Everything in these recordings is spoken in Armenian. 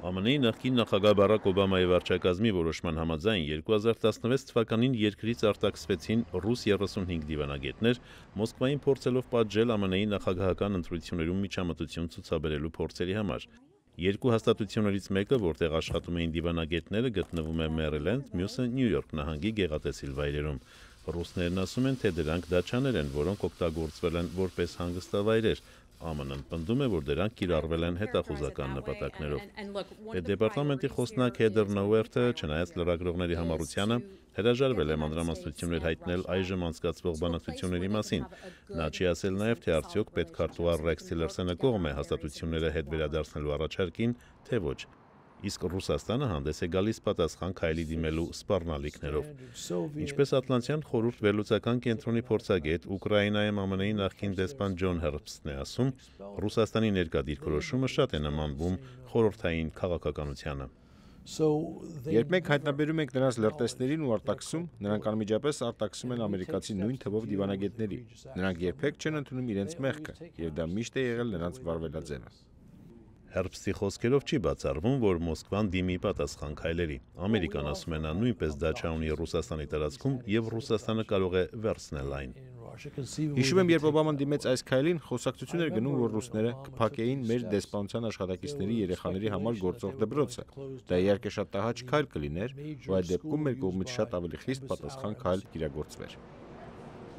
ԱՄՆ-ի նախկին նախագահ Բարակ Օբամայի վարչակազմի որոշման համաձայն 2016 թվականին երկրից արտաքսվեցին ռուս 35 դիվանագետներ, Մոսկվային փորձելով պատժել ԱՄՆ-ի նախագահական ընտրություններում միջամտություն ցուցաբերելու փորձերի համար։ Երկու հաստատություններից մեկը, որտեղ աշխատում էին դիվանագետները, գտնվում է Մերիլենդ, մյուսը Նյու Յորք նահանգի գեղատեսիլ վայրերում։ Ռուսներն ասում են, թե դրանք դաչաներ են, որոնք օգտագործվել են որպես հանգստավայրեր, ԱՄՆ-ն պնդում է, որ դրանք կիրառվել են հետախուզական նպատակներով։ Այդ դեպարտամենտի խոսնակ Հեդեր Նոուերթը, չնայած լրագրողների համառությանը, հրաժարվել է մանրամասնություններ հայտնել այժմ անցկացվող բանակցությունների մասին։ Նա չի ասել նաև, թե արդյոք պետքարտուղար Ռեքս Թիլերսենը կողմ է հաստատությունները հետ վերադարձնելու առաջարկին, թե ոչ իսկ Ռուսաստանը հանդես է գալիս պատասխան քայլի դիմելու սպառնալիքներով։ Ինչպես Ատլանտյան խորհուրդ վերլուծական կենտրոնի փորձագետ Ուկրաինայում ԱՄՆ-ի նախին դեսպան Ջոն Հերբստն է ասում, Ռուսաստանի ներկա դիրքորոշումը շատ է նմանվում խորհրդային քաղաքականությանը։ Երբ մենք հայտնաբերում ենք նրանց լրտեսներին ու արտաքսում, նրանք անմիջապես արտաքսում են ամերիկացի նույն թվով դիվանագետների։ Նրանք երբեք չեն ընդունում իրենց մեղքը, եւ դա միշտ է եղել նրանց վարվելաձևը։ Հերբստի խոսքերով չի բացառվում, որ Մոսկվան դիմի պատասխան քայլերի։ Ամերիկան ասում է նա նույնպես դա չունի Ռուսաստանի տարածքում եւ Ռուսաստանը կարող է վերցնել այն։ Հիշում եմ, երբ Օբաման դիմեց այս քայլին, խոսակցություն էր գնում, որ ռուսները կփակեին մեր դեսպանության աշխատակիցների երեխաների համար գործող դպրոցը։ Դա իհարկե շատ տահաճ քայլ կլիներ, ու այդ դեպքում մեր կողմից շատ ավելի խիստ պատասխան քայլ իրագործվեր։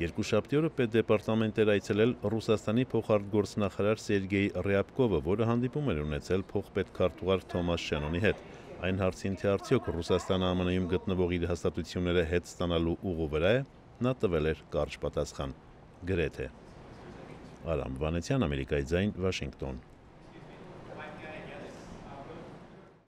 Երկու շաբթի օրը պետդեպարտամենտ էր այցելել Ռուսաստանի փոխարտգործնախարար Սերգեյ Ռյապկովը, որը հանդիպում էր ունեցել փոխպետ քարտուղար Թոմաս Շանոնի հետ։ Այն հարցին, թե արդյոք Ռուսաստանը ԱՄՆ-ում գտնվող իր հաստատությունները հետ ստանալու ուղու վրա է, նա տվել էր կարճ պատասխան. գրեթե։ Արամ Վանեցյան, Ամերիկայի ձայն, Վաշինգտոն։